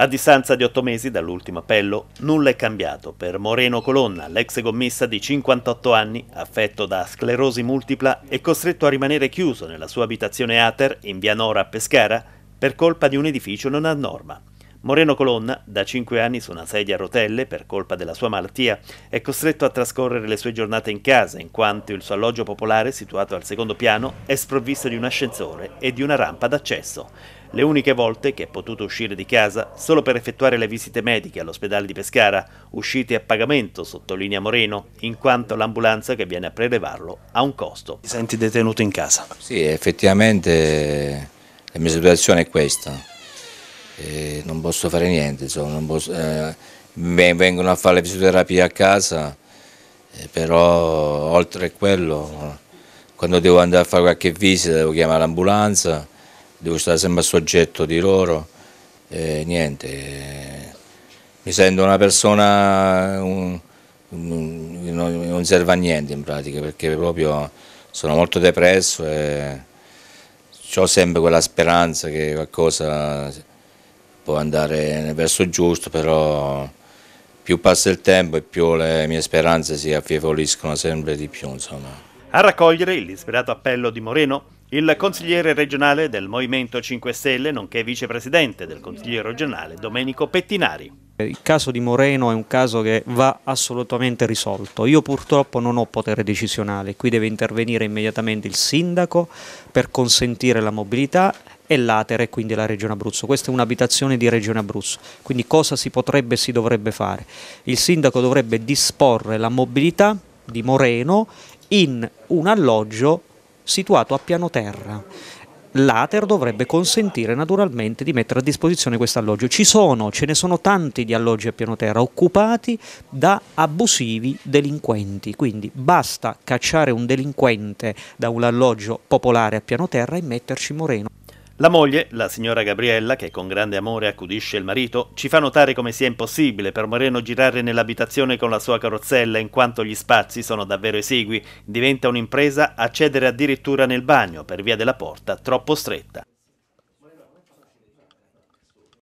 A distanza di otto mesi dall'ultimo appello, nulla è cambiato per Moreno Colonna, l'ex gommista di 58 anni, affetto da sclerosi multipla e costretto a rimanere chiuso nella sua abitazione Ater in via Nora a Pescara per colpa di un edificio non a norma. Moreno Colonna, da 5 anni su una sedia a rotelle per colpa della sua malattia, è costretto a trascorrere le sue giornate in casa in quanto il suo alloggio popolare, situato al secondo piano, è sprovvisto di un ascensore e di una rampa d'accesso le uniche volte che è potuto uscire di casa solo per effettuare le visite mediche all'ospedale di Pescara, uscite a pagamento, sottolinea Moreno, in quanto l'ambulanza che viene a prelevarlo ha un costo. Ti senti detenuto in casa? Sì, effettivamente la mia situazione è questa, e non posso fare niente, insomma, posso, eh, vengono a fare le fisioterapie a casa, eh, però oltre a quello quando devo andare a fare qualche visita devo chiamare l'ambulanza devo stare sempre soggetto di loro e niente, mi sento una persona, un, un, non, non serve a niente in pratica perché proprio sono molto depresso e ho sempre quella speranza che qualcosa può andare nel verso giusto, però più passa il tempo e più le mie speranze si affievoliscono sempre di più. Insomma. A raccogliere il disperato appello di Moreno il consigliere regionale del Movimento 5 Stelle, nonché vicepresidente del Consiglio regionale, Domenico Pettinari. Il caso di Moreno è un caso che va assolutamente risolto. Io purtroppo non ho potere decisionale, qui deve intervenire immediatamente il sindaco per consentire la mobilità e l'Atere quindi la Regione Abruzzo. Questa è un'abitazione di Regione Abruzzo, quindi cosa si potrebbe e si dovrebbe fare? Il sindaco dovrebbe disporre la mobilità di Moreno in un alloggio situato a piano terra l'Ater dovrebbe consentire naturalmente di mettere a disposizione questo alloggio. Ci sono, ce ne sono tanti di alloggi a piano terra occupati da abusivi delinquenti, quindi basta cacciare un delinquente da un alloggio popolare a piano terra e metterci Moreno. La moglie, la signora Gabriella, che con grande amore accudisce il marito, ci fa notare come sia impossibile per Moreno girare nell'abitazione con la sua carrozzella in quanto gli spazi sono davvero esigui, diventa un'impresa accedere addirittura nel bagno per via della porta troppo stretta.